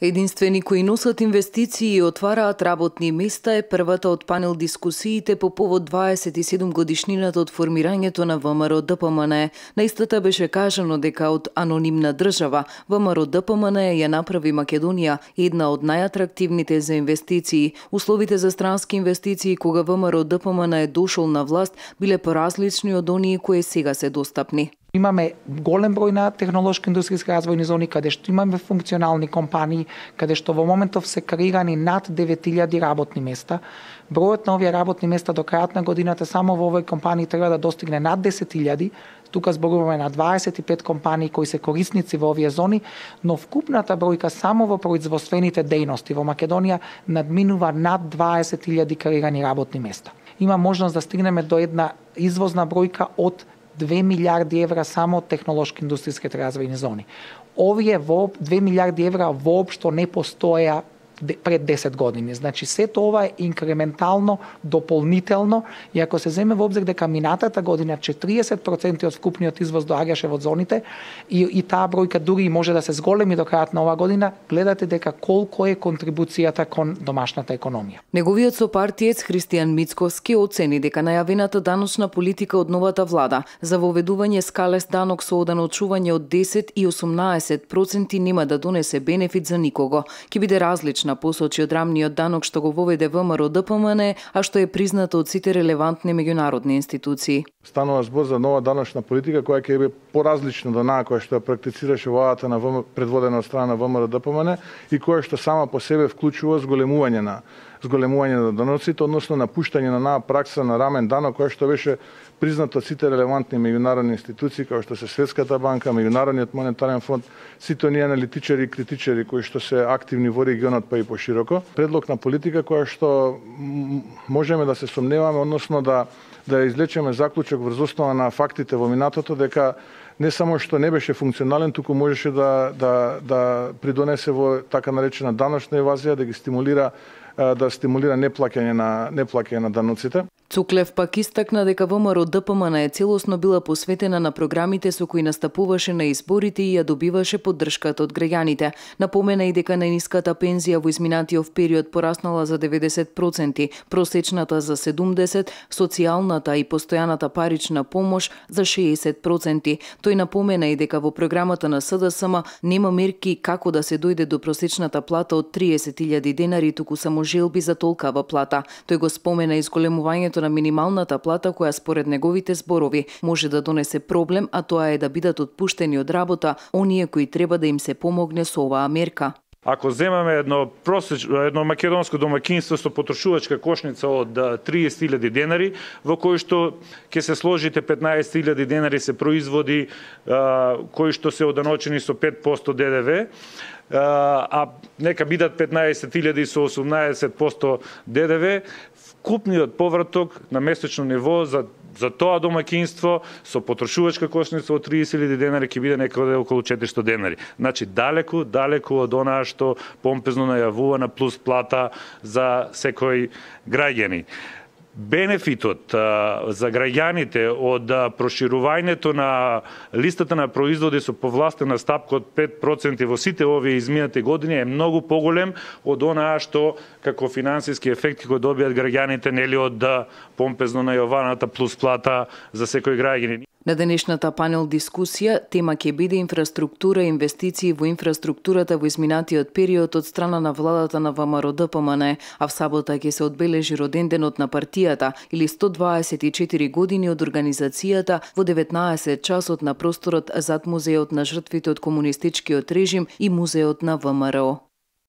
Единствени кои носат инвестиции и отвараат работни места е првата од панел дискусиите по повод 27 годишнината од формирањето на ВМРО ДПМН. На истата беше кажано дека од анонимна држава ВМРО ДПМН ја направи Македонија една од најатрактивните за инвестиции. Условите за странски инвестиции кога ВМРО ДПМН е дошол на власт биле поразлични од оние кои сега се достапни. Имаме голем број на технолошки индустријски развојни зони, каде што имаме функционални компании, каде што во моментов се креирани над 9000 работни места. Бројот на овие работни места до крајот на годината само во овој компании треба да достигне над 10.000. Тука зборуваме на 25 компании кои се корисници во овие зони, но вкупната бројка само во производствените дејности во Македонија надминува над 20.000 креирани работни места има можност да стигнеме до една извозна бројка од 2 милиарди евра само од технолошки индустријските развојни зони. Овие во 2 милиарди евра воопшто не постоја пред 10 години. Значи, се тоа е инкрементално, дополнително, и ако се земе во обзир дека минатата година 40% од вкупниот извоз доаѓаше во зоните, и, и таа бројка дури и може да се зголеми до крајот на оваа година, гледате дека колку е контрибуцијата кон домашната економија. Неговиот сопартиец Христијан Мицковски оцени дека најавената даношна политика од новата влада за воведување скалес данок со оданочување од 10 и 18% нема да донесе бенефит за никого. Ќе биде различно на посочи од рамниот данок што го воведе ВМРО ДПМН, а што е признато од сите релевантни меѓународни институции станува збор за нова даношна политика која ќе биде поразлична од наа која што ја практицираше владата на ВМ, предводена од страна на ВМРО ДПМН и која што сама по себе вклучува зголемување на зголемување на даноците, односно напуштање на наа пракса на рамен дано која што беше признато сите релевантни меѓународни институции како што се Светската банка, Меѓународниот монетарен фонд, сите оние аналитичари и критичари кои што се активни во регионот па и пошироко. Предлог на политика која што можеме да се сомневаме, односно да да излечеме заклучок врз основа на фактите во минатото дека не само што не беше функционален, туку можеше да, да, да придонесе во така наречена даношна евазија, да ги стимулира да стимулира неплаќање на неплаќање на даноците. Цуклев пак истакна дека ВМРО ДПМН е целосно била посветена на програмите со кои настапуваше на изборите и ја добиваше поддршката од граѓаните. Напомена и дека најниската пензија во изминатиот период пораснала за 90%, просечната за 70%, социјалната и постојаната парична помош за 60%. Тој напомена и дека во програмата на СДСМ нема мерки како да се дојде до просечната плата од 30.000 денари, туку само желби за толкава плата. Тој го спомена изголемувањето вдигнувањето на минималната плата која според неговите зборови може да донесе проблем, а тоа е да бидат отпуштени од работа оние кои треба да им се помогне со оваа мерка. Ако земаме едно просеч, едно македонско домакинство со потрошувачка кошница од 30.000 денари, во кој што ќе се сложите 15.000 денари се производи кои што се оданочени со 5% ДДВ, а нека бидат 15.000 со 18% ДДВ, вкупниот повраток на месечно ниво за за тоа домаќинство со потрошувачка кошница од 30.000 денари ќе биде некаде околу 400 денари. Значи далеку, далеку од онаа што помпезно најавува на плюс плата за секој граѓани бенефитот а, за граѓаните од а, проширувањето на листата на производи со повластена стапка од 5% во сите овие изминати години е многу поголем од онаа што како финансиски ефекти кои добијат граѓаните нели од помпезно најаваната плюс плата за секој граѓанин. На денешната панел дискусија тема ќе биде инфраструктура и инвестиции во инфраструктурата во изминатиот период од страна на владата на ВМРО ДПМН, а в сабота ќе се одбележи роденденот на партијата или 124 години од организацијата во 19 часот на просторот зад музеот на жртвите од комунистичкиот режим и музеот на ВМРО.